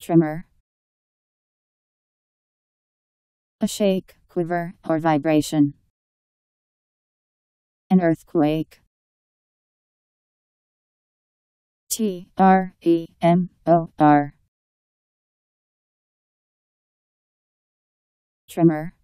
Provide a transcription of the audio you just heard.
tremor. A shake, quiver, or vibration. An earthquake. T R E M O R. Tremor.